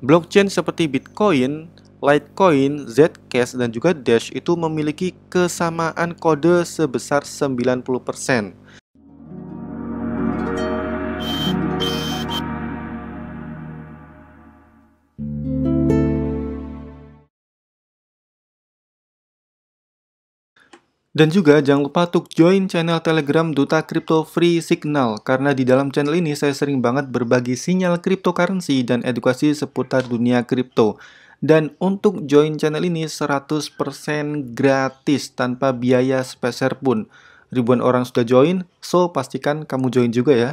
Blockchain seperti Bitcoin, Litecoin, Zcash, dan juga Dash itu memiliki kesamaan kode sebesar 90%. Dan juga jangan lupa untuk join channel Telegram Duta Crypto Free Signal karena di dalam channel ini saya sering banget berbagi sinyal cryptocurrency dan edukasi seputar dunia kripto. Dan untuk join channel ini 100% gratis tanpa biaya speser pun. Ribuan orang sudah join, so pastikan kamu join juga ya.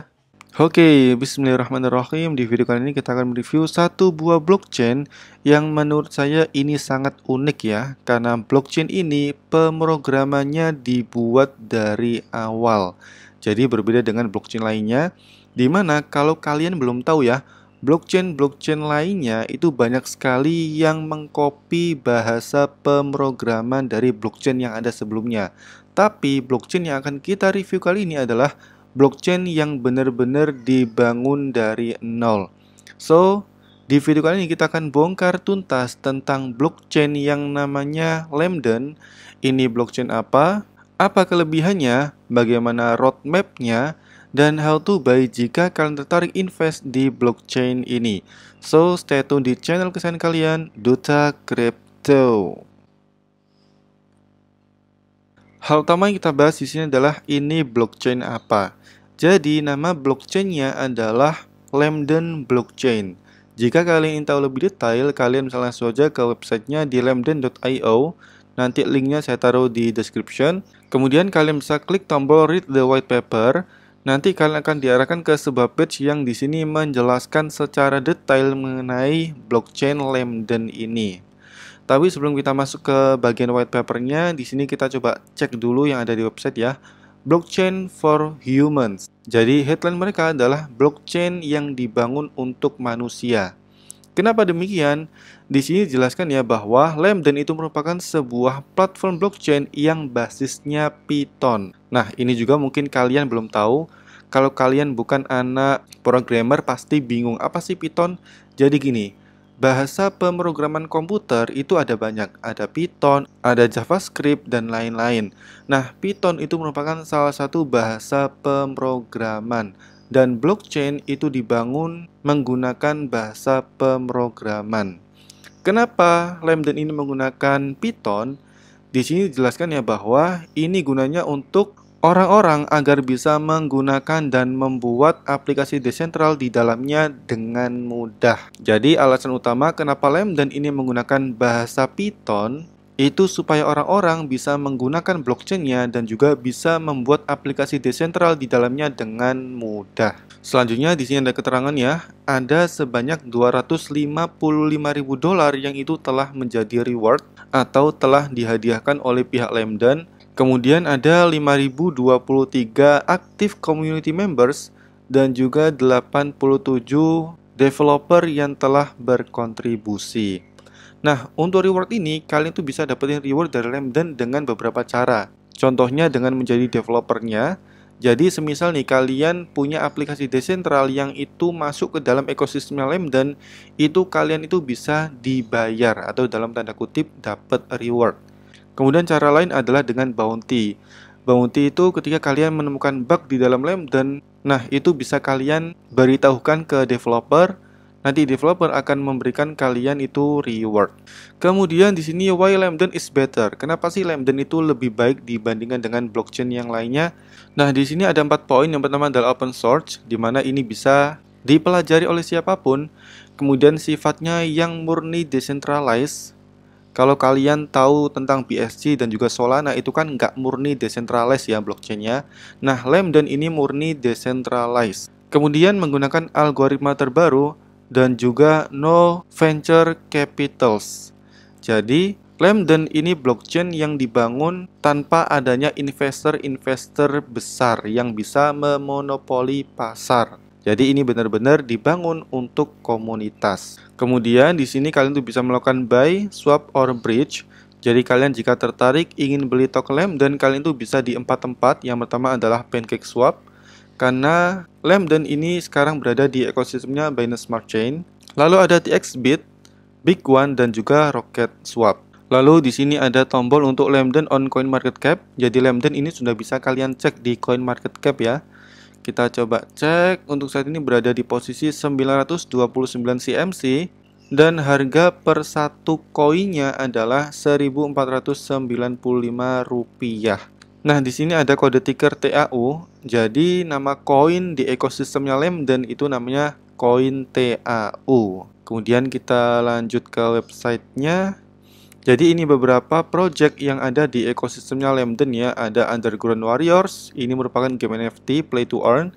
Oke, okay, bismillahirrahmanirrahim. Di video kali ini kita akan mereview satu buah blockchain yang menurut saya ini sangat unik ya. Karena blockchain ini pemrogramannya dibuat dari awal. Jadi berbeda dengan blockchain lainnya. Dimana kalau kalian belum tahu ya, blockchain-blockchain lainnya itu banyak sekali yang mengcopy bahasa pemrograman dari blockchain yang ada sebelumnya. Tapi blockchain yang akan kita review kali ini adalah blockchain yang benar-benar dibangun dari nol. So, di video kali ini kita akan bongkar tuntas tentang blockchain yang namanya Lemden. Ini blockchain apa? Apa kelebihannya? Bagaimana roadmapnya? Dan how to buy jika kalian tertarik invest di blockchain ini. So, stay tune di channel kesan kalian, Duta Crypto. Hal utama yang kita bahas di sini adalah ini blockchain apa. Jadi nama blockchainnya adalah Lambden Blockchain. Jika kalian ingin tahu lebih detail, kalian bisa langsung saja ke websitenya di lambden.io. Nanti linknya saya taruh di description. Kemudian kalian bisa klik tombol read the white paper. Nanti kalian akan diarahkan ke sebuah page yang di sini menjelaskan secara detail mengenai blockchain Lambden ini. Tapi sebelum kita masuk ke bagian white papernya, di sini kita coba cek dulu yang ada di website ya. Blockchain for Humans. Jadi headline mereka adalah blockchain yang dibangun untuk manusia. Kenapa demikian? Di sini dijelaskan ya bahwa Lambda itu merupakan sebuah platform blockchain yang basisnya Python. Nah, ini juga mungkin kalian belum tahu. Kalau kalian bukan anak programmer pasti bingung apa sih Python? Jadi gini, Bahasa pemrograman komputer itu ada banyak, ada Python, ada JavaScript, dan lain-lain. Nah, Python itu merupakan salah satu bahasa pemrograman, dan blockchain itu dibangun menggunakan bahasa pemrograman. Kenapa Lambda ini menggunakan Python? Di sini dijelaskan ya bahwa ini gunanya untuk orang-orang agar bisa menggunakan dan membuat aplikasi desentral di dalamnya dengan mudah. Jadi alasan utama kenapa dan ini menggunakan bahasa Python itu supaya orang-orang bisa menggunakan blockchainnya dan juga bisa membuat aplikasi desentral di dalamnya dengan mudah. Selanjutnya di sini ada keterangan ya, ada sebanyak 255.000 dolar yang itu telah menjadi reward atau telah dihadiahkan oleh pihak Lemden Kemudian ada 5023 aktif community members dan juga 87 developer yang telah berkontribusi. Nah, untuk reward ini kalian tuh bisa dapetin reward dari Lemden dengan beberapa cara. Contohnya dengan menjadi developernya. Jadi semisal nih kalian punya aplikasi desentral yang itu masuk ke dalam ekosistem Lemden, itu kalian itu bisa dibayar atau dalam tanda kutip dapat reward. Kemudian cara lain adalah dengan bounty. Bounty itu ketika kalian menemukan bug di dalam LAMP dan nah itu bisa kalian beritahukan ke developer nanti developer akan memberikan kalian itu reward. Kemudian di sini why Lambden is better. Kenapa sih Lambden itu lebih baik dibandingkan dengan blockchain yang lainnya? Nah, di sini ada empat poin. Yang pertama adalah open source di mana ini bisa dipelajari oleh siapapun. Kemudian sifatnya yang murni decentralized kalau kalian tahu tentang BSC dan juga Solana nah itu kan nggak murni decentralized ya blockchainnya. Nah, Lambda ini murni decentralized. Kemudian menggunakan algoritma terbaru dan juga no venture capitals. Jadi, Lambda ini blockchain yang dibangun tanpa adanya investor-investor besar yang bisa memonopoli pasar. Jadi ini benar-benar dibangun untuk komunitas. Kemudian di sini kalian tuh bisa melakukan buy, swap, or bridge. Jadi kalian jika tertarik ingin beli token lem dan kalian tuh bisa di empat tempat. Yang pertama adalah Pancake Swap karena lem dan ini sekarang berada di ekosistemnya Binance Smart Chain. Lalu ada TXBit, Big One dan juga Rocket Swap. Lalu di sini ada tombol untuk Lemden on Coin Market Cap. Jadi Lemden ini sudah bisa kalian cek di Coin Market Cap ya. Kita coba cek untuk saat ini berada di posisi 929 CMC dan harga per satu koinnya adalah 1.495 rupiah. Nah, di sini ada kode ticker TAU. Jadi nama koin di ekosistemnya lem dan itu namanya koin TAU. Kemudian kita lanjut ke websitenya. Jadi ini beberapa project yang ada di ekosistemnya Lemden ya. Ada Underground Warriors, ini merupakan game NFT, play to earn.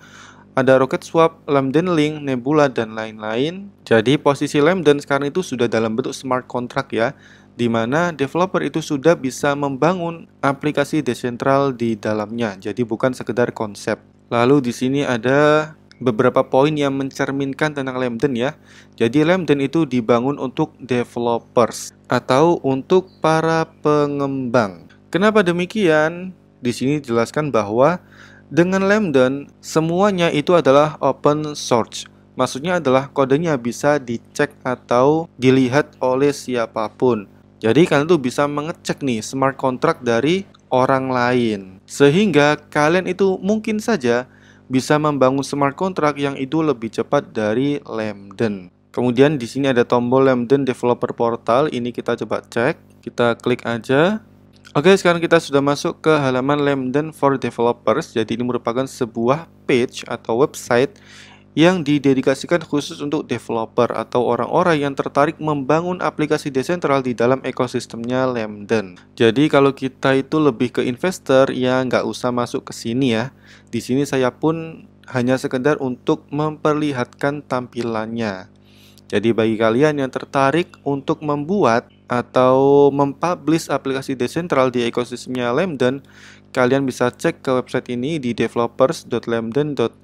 Ada Rocket Swap, Lemden Link, Nebula, dan lain-lain. Jadi posisi Lemden sekarang itu sudah dalam bentuk smart contract ya. Di mana developer itu sudah bisa membangun aplikasi desentral di dalamnya. Jadi bukan sekedar konsep. Lalu di sini ada beberapa poin yang mencerminkan tentang Lambden ya. Jadi Lambden itu dibangun untuk developers atau untuk para pengembang. Kenapa demikian? Di sini dijelaskan bahwa dengan Lambden semuanya itu adalah open source. Maksudnya adalah kodenya bisa dicek atau dilihat oleh siapapun. Jadi kalian tuh bisa mengecek nih smart contract dari orang lain. Sehingga kalian itu mungkin saja bisa membangun smart contract yang itu lebih cepat dari Lemden. Kemudian di sini ada tombol Lemden Developer Portal, ini kita coba cek, kita klik aja. Oke, sekarang kita sudah masuk ke halaman Lemden for Developers. Jadi ini merupakan sebuah page atau website yang didedikasikan khusus untuk developer atau orang-orang yang tertarik membangun aplikasi desentral di dalam ekosistemnya Lemden. Jadi kalau kita itu lebih ke investor ya nggak usah masuk ke sini ya. Di sini saya pun hanya sekedar untuk memperlihatkan tampilannya. Jadi bagi kalian yang tertarik untuk membuat atau mempublish aplikasi desentral di ekosistemnya Lemden, kalian bisa cek ke website ini di developers.lemden.io.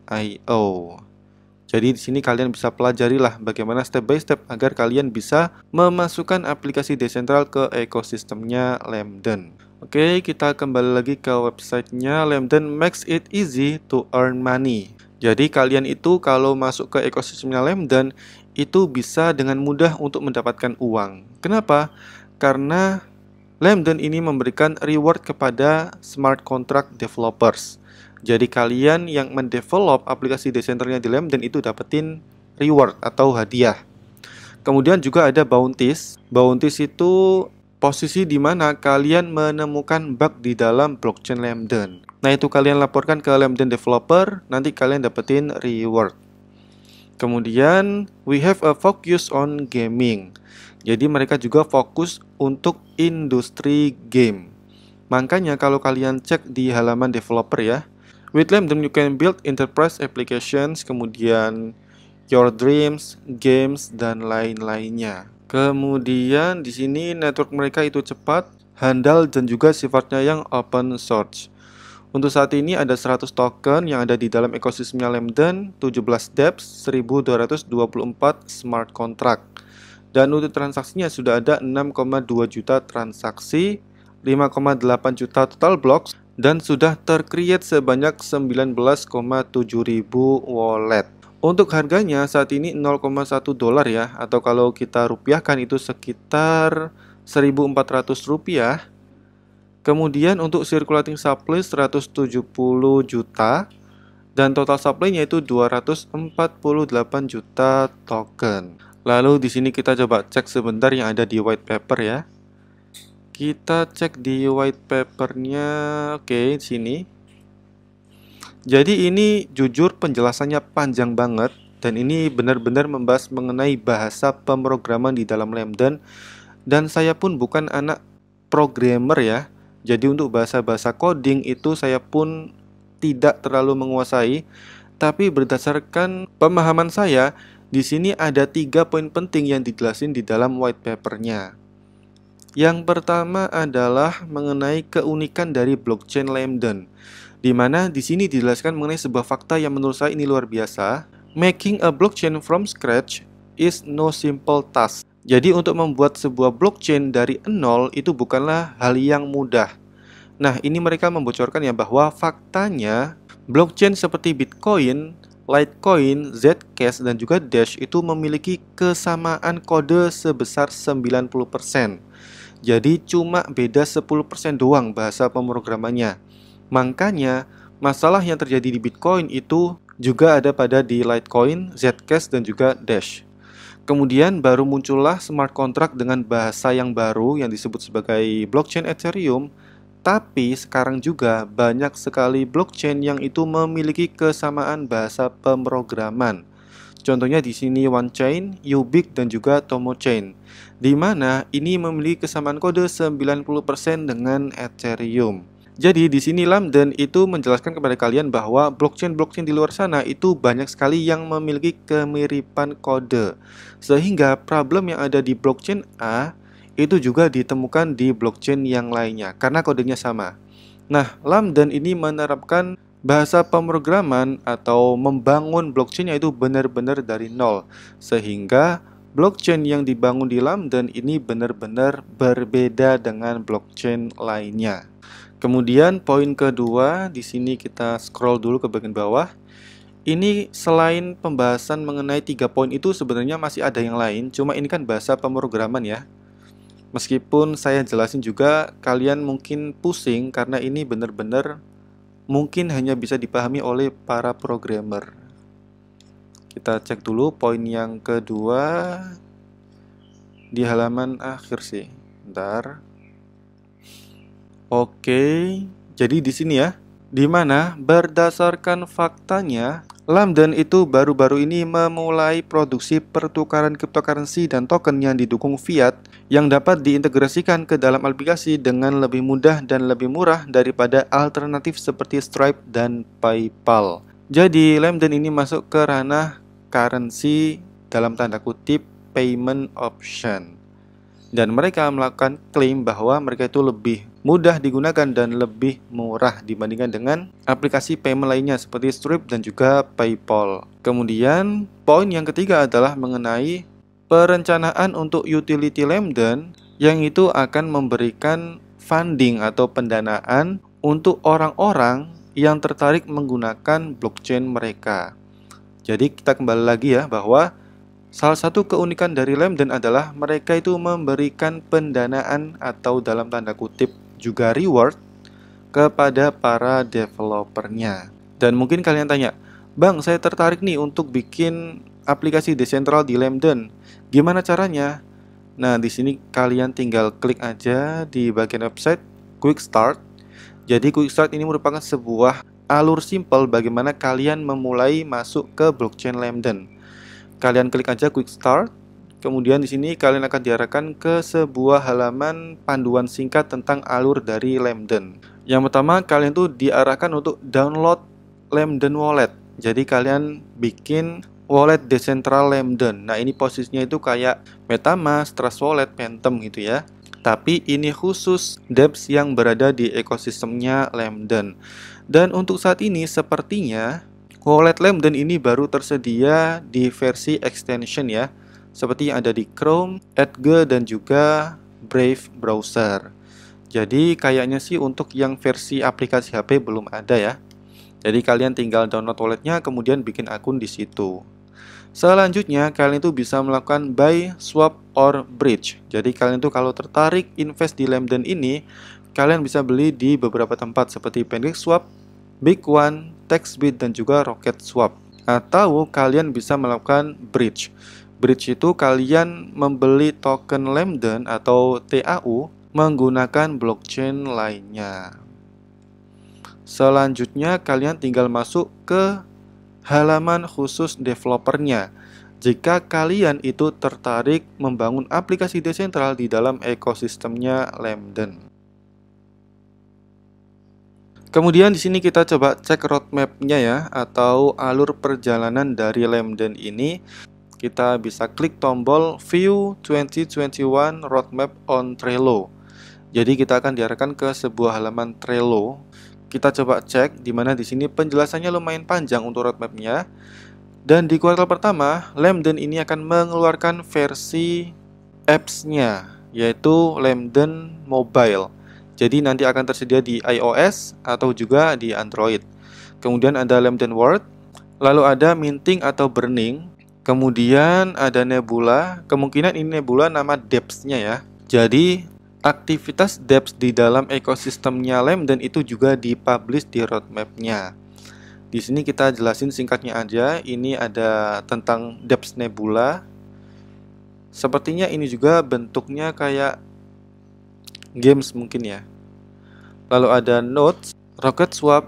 Jadi di sini kalian bisa pelajari lah bagaimana step by step agar kalian bisa memasukkan aplikasi desentral ke ekosistemnya Lemden. Oke, kita kembali lagi ke websitenya Lemden makes it easy to earn money. Jadi kalian itu kalau masuk ke ekosistemnya Lemden itu bisa dengan mudah untuk mendapatkan uang. Kenapa? Karena Lemden ini memberikan reward kepada smart contract developers. Jadi kalian yang mendevelop aplikasi desenternya di Lem dan itu dapetin reward atau hadiah. Kemudian juga ada bounties. Bounties itu posisi di mana kalian menemukan bug di dalam blockchain Lemden. Nah, itu kalian laporkan ke Lemden developer, nanti kalian dapetin reward. Kemudian, we have a focus on gaming. Jadi mereka juga fokus untuk industri game. Makanya kalau kalian cek di halaman developer ya, With then you can build enterprise applications, kemudian your dreams, games, dan lain-lainnya. Kemudian di sini network mereka itu cepat, handal, dan juga sifatnya yang open source. Untuk saat ini ada 100 token yang ada di dalam ekosistemnya Lamden, 17 dApps, 1224 smart contract. Dan untuk transaksinya sudah ada 6,2 juta transaksi, 5,8 juta total blocks, dan sudah tercreate sebanyak 19,7 ribu wallet. Untuk harganya saat ini 0,1 dolar ya atau kalau kita rupiahkan itu sekitar 1.400 rupiah. Kemudian untuk circulating supply 170 juta dan total supply-nya itu 248 juta token. Lalu di sini kita coba cek sebentar yang ada di white paper ya kita cek di white papernya oke okay, sini jadi ini jujur penjelasannya panjang banget dan ini benar-benar membahas mengenai bahasa pemrograman di dalam Lambda dan saya pun bukan anak programmer ya jadi untuk bahasa-bahasa coding itu saya pun tidak terlalu menguasai tapi berdasarkan pemahaman saya di sini ada tiga poin penting yang dijelasin di dalam white papernya. Yang pertama adalah mengenai keunikan dari blockchain Lambden, di mana di sini dijelaskan mengenai sebuah fakta yang menurut saya ini luar biasa. Making a blockchain from scratch is no simple task. Jadi untuk membuat sebuah blockchain dari nol itu bukanlah hal yang mudah. Nah, ini mereka membocorkan ya bahwa faktanya blockchain seperti Bitcoin, Litecoin, Zcash, dan juga Dash itu memiliki kesamaan kode sebesar 90%. Jadi cuma beda 10% doang bahasa pemrogramannya. Makanya masalah yang terjadi di Bitcoin itu juga ada pada di Litecoin, Zcash, dan juga Dash. Kemudian baru muncullah smart contract dengan bahasa yang baru yang disebut sebagai blockchain Ethereum, tapi sekarang juga banyak sekali blockchain yang itu memiliki kesamaan bahasa pemrograman. Contohnya di sini One Chain, Ubik, dan juga Tomo Chain. Di mana ini memiliki kesamaan kode 90% dengan Ethereum. Jadi di sini Lamden itu menjelaskan kepada kalian bahwa blockchain-blockchain di luar sana itu banyak sekali yang memiliki kemiripan kode. Sehingga problem yang ada di blockchain A itu juga ditemukan di blockchain yang lainnya karena kodenya sama. Nah, Lamden ini menerapkan bahasa pemrograman atau membangun blockchain itu benar-benar dari nol sehingga blockchain yang dibangun di London ini benar-benar berbeda dengan blockchain lainnya. Kemudian poin kedua di sini kita scroll dulu ke bagian bawah. Ini selain pembahasan mengenai tiga poin itu sebenarnya masih ada yang lain, cuma ini kan bahasa pemrograman ya. Meskipun saya jelasin juga kalian mungkin pusing karena ini benar-benar mungkin hanya bisa dipahami oleh para programmer. Kita cek dulu poin yang kedua di halaman akhir sih. Ntar. Oke, jadi di sini ya, di mana berdasarkan faktanya London itu baru-baru ini memulai produksi pertukaran cryptocurrency dan token yang didukung fiat yang dapat diintegrasikan ke dalam aplikasi dengan lebih mudah dan lebih murah daripada alternatif seperti Stripe dan PayPal. Jadi, London ini masuk ke ranah currency dalam tanda kutip payment option. Dan mereka melakukan klaim bahwa mereka itu lebih mudah digunakan dan lebih murah dibandingkan dengan aplikasi payment lainnya seperti Stripe dan juga PayPal. Kemudian, poin yang ketiga adalah mengenai perencanaan untuk utility Lemden yang itu akan memberikan funding atau pendanaan untuk orang-orang yang tertarik menggunakan blockchain mereka. Jadi kita kembali lagi ya bahwa Salah satu keunikan dari Lemden adalah mereka itu memberikan pendanaan atau dalam tanda kutip juga reward kepada para developernya. Dan mungkin kalian tanya, Bang, saya tertarik nih untuk bikin aplikasi decentral di Lambden. Gimana caranya? Nah, di sini kalian tinggal klik aja di bagian website Quick Start. Jadi Quick Start ini merupakan sebuah alur simple bagaimana kalian memulai masuk ke blockchain Lambden. Kalian klik aja Quick Start Kemudian di sini kalian akan diarahkan ke sebuah halaman panduan singkat tentang alur dari Lemden. Yang pertama, kalian tuh diarahkan untuk download Lemden Wallet. Jadi kalian bikin wallet decentral Lemden. Nah, ini posisinya itu kayak MetaMask, Trust Wallet, Phantom gitu ya. Tapi ini khusus Debs yang berada di ekosistemnya Lemden. Dan untuk saat ini sepertinya wallet Lemden ini baru tersedia di versi extension ya seperti yang ada di Chrome, Edge, dan juga Brave browser. Jadi kayaknya sih untuk yang versi aplikasi HP belum ada ya. Jadi kalian tinggal download walletnya kemudian bikin akun di situ. Selanjutnya kalian itu bisa melakukan buy, swap, or bridge. Jadi kalian itu kalau tertarik invest di Lemden ini, kalian bisa beli di beberapa tempat seperti Pancake Swap, Big One, TaxBit, dan juga Rocket Swap. Atau kalian bisa melakukan bridge. Bridge itu kalian membeli token Lambden atau TAU menggunakan blockchain lainnya. Selanjutnya kalian tinggal masuk ke halaman khusus developernya. Jika kalian itu tertarik membangun aplikasi desentral di dalam ekosistemnya Lambden. Kemudian di sini kita coba cek roadmapnya ya atau alur perjalanan dari Lambden ini kita bisa klik tombol View 2021 Roadmap on Trello. Jadi kita akan diarahkan ke sebuah halaman Trello. Kita coba cek di mana di sini penjelasannya lumayan panjang untuk roadmapnya. Dan di kuartal pertama, Lemden ini akan mengeluarkan versi apps-nya, yaitu Lemden Mobile. Jadi nanti akan tersedia di iOS atau juga di Android. Kemudian ada Lemden Word, lalu ada Minting atau Burning, Kemudian ada nebula, kemungkinan ini nebula nama depths-nya ya. Jadi aktivitas depths di dalam ekosistemnya LEM dan itu juga dipublish di roadmap-nya. Di sini kita jelasin singkatnya aja, ini ada tentang depths nebula. Sepertinya ini juga bentuknya kayak games mungkin ya. Lalu ada notes, rocket swap,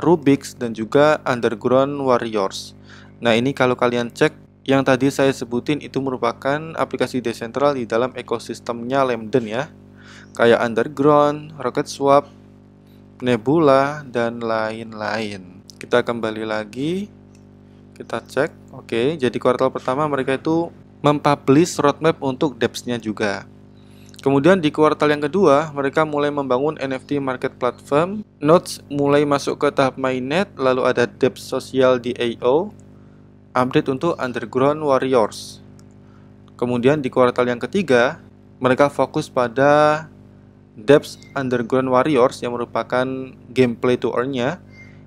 Rubik's, dan juga underground warriors. Nah ini kalau kalian cek yang tadi saya sebutin itu merupakan aplikasi desentral di dalam ekosistemnya Lemden ya. Kayak Underground, Rocket Swap, Nebula, dan lain-lain. Kita kembali lagi, kita cek. Oke, jadi kuartal pertama mereka itu mempublish roadmap untuk DEPS-nya juga. Kemudian di kuartal yang kedua, mereka mulai membangun NFT market platform, Notes mulai masuk ke tahap mainnet, lalu ada depth sosial di AO, update untuk Underground Warriors. Kemudian di kuartal yang ketiga, mereka fokus pada Depths Underground Warriors yang merupakan gameplay to earn-nya.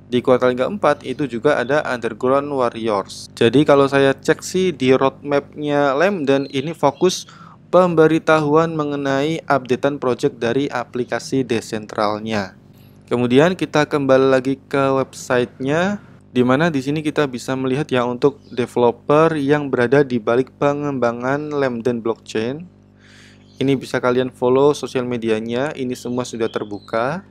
Di kuartal yang keempat itu juga ada Underground Warriors. Jadi kalau saya cek sih di roadmapnya dan ini fokus pemberitahuan mengenai updatean project dari aplikasi desentralnya. Kemudian kita kembali lagi ke websitenya di mana di sini kita bisa melihat ya untuk developer yang berada di balik pengembangan LAMP blockchain. Ini bisa kalian follow sosial medianya, ini semua sudah terbuka.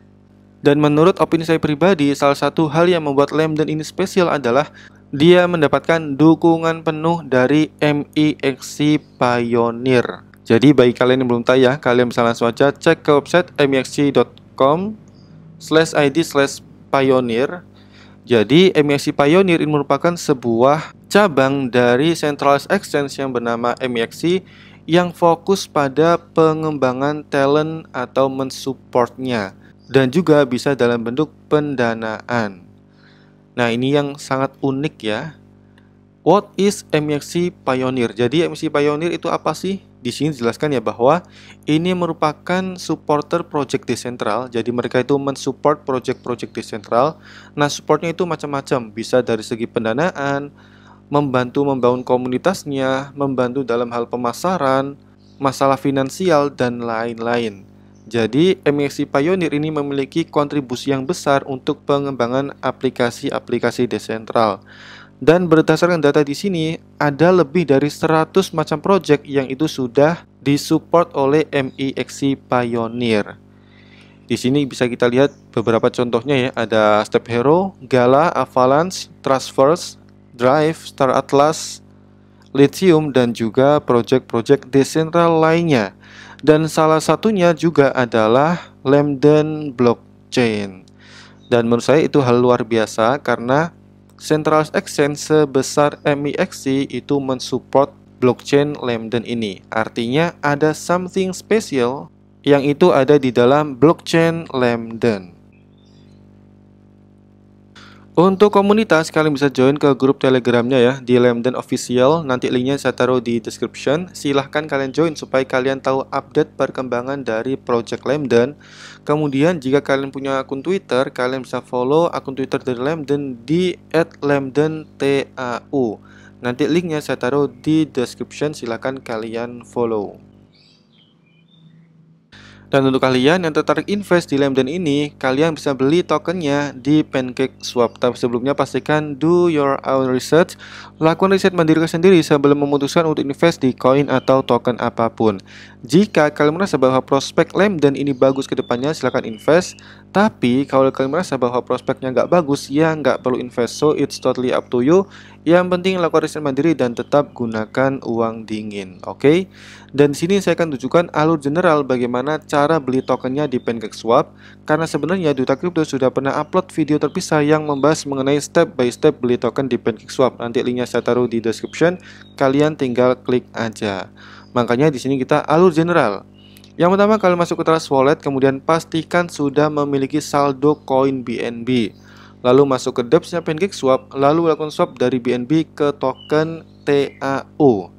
Dan menurut opini saya pribadi, salah satu hal yang membuat Lambden ini spesial adalah dia mendapatkan dukungan penuh dari MEXC Pioneer. Jadi bagi kalian yang belum tahu ya, kalian bisa langsung aja cek ke website mexc.com slash id slash pioneer jadi MEXC Pioneer ini merupakan sebuah cabang dari centralized exchange yang bernama MEXC yang fokus pada pengembangan talent atau mensupportnya dan juga bisa dalam bentuk pendanaan. Nah, ini yang sangat unik ya. What is MEXC Pioneer? Jadi MEXC Pioneer itu apa sih? di sini dijelaskan ya bahwa ini merupakan supporter project decentral. Jadi mereka itu mensupport project-project decentral. Nah, supportnya itu macam-macam, bisa dari segi pendanaan, membantu membangun komunitasnya, membantu dalam hal pemasaran, masalah finansial dan lain-lain. Jadi, MEC Pioneer ini memiliki kontribusi yang besar untuk pengembangan aplikasi-aplikasi desentral. Dan berdasarkan data di sini, ada lebih dari 100 macam project yang itu sudah disupport oleh MEXC Pioneer. Di sini bisa kita lihat beberapa contohnya ya, ada Step Hero, Gala, Avalanche, Transverse, Drive, Star Atlas, Lithium, dan juga project-project decentral lainnya. Dan salah satunya juga adalah Lambden Blockchain. Dan menurut saya itu hal luar biasa karena Central Exchange sebesar MEXC itu mensupport blockchain Lambda ini. Artinya ada something special yang itu ada di dalam blockchain Lambda. Untuk komunitas, kalian bisa join ke grup telegramnya ya di Lemden Official. Nanti linknya saya taruh di description. Silahkan kalian join supaya kalian tahu update perkembangan dari Project Lemden. Kemudian jika kalian punya akun Twitter, kalian bisa follow akun Twitter dari Lemden di @lemdentau. Nanti linknya saya taruh di description. Silahkan kalian follow. Dan untuk kalian yang tertarik invest di Lemden ini, kalian bisa beli tokennya di Pancake Swap. Tapi sebelumnya pastikan do your own research, lakukan riset mandiri sendiri sebelum memutuskan untuk invest di koin atau token apapun. Jika kalian merasa bahwa prospek Lemden ini bagus ke depannya, silahkan invest. Tapi kalau kalian merasa bahwa prospeknya nggak bagus, ya nggak perlu invest. So it's totally up to you yang penting lakukan riset mandiri dan tetap gunakan uang dingin, oke? Okay? Dan di sini saya akan tunjukkan alur general bagaimana cara beli tokennya di Pancake Swap karena sebenarnya Duta Crypto sudah pernah upload video terpisah yang membahas mengenai step by step beli token di Pancake Swap. Nanti linknya saya taruh di description, kalian tinggal klik aja. Makanya di sini kita alur general. Yang pertama kalau masuk ke Trust Wallet kemudian pastikan sudah memiliki saldo koin BNB lalu masuk ke DEPS pancake swap, lalu lakukan swap dari BNB ke token TAO.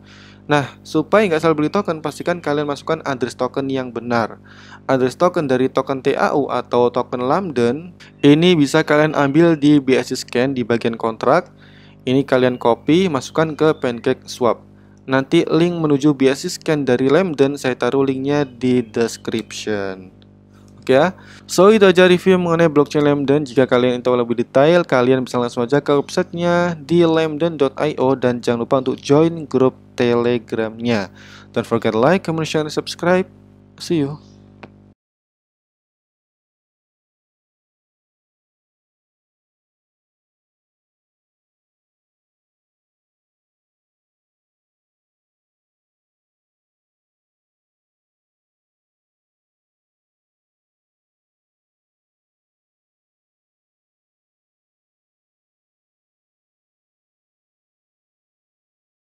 Nah, supaya nggak salah beli token, pastikan kalian masukkan address token yang benar. Address token dari token TAU atau token Lambda ini bisa kalian ambil di BSC Scan di bagian kontrak. Ini kalian copy, masukkan ke Pancake Swap. Nanti link menuju BSC Scan dari Lambden, saya taruh linknya di description ya. So itu aja review mengenai blockchain Lemden. Jika kalian ingin tahu lebih detail, kalian bisa langsung aja ke websitenya di lemden.io dan jangan lupa untuk join grup telegramnya. Don't forget like, comment, share, and subscribe. See you.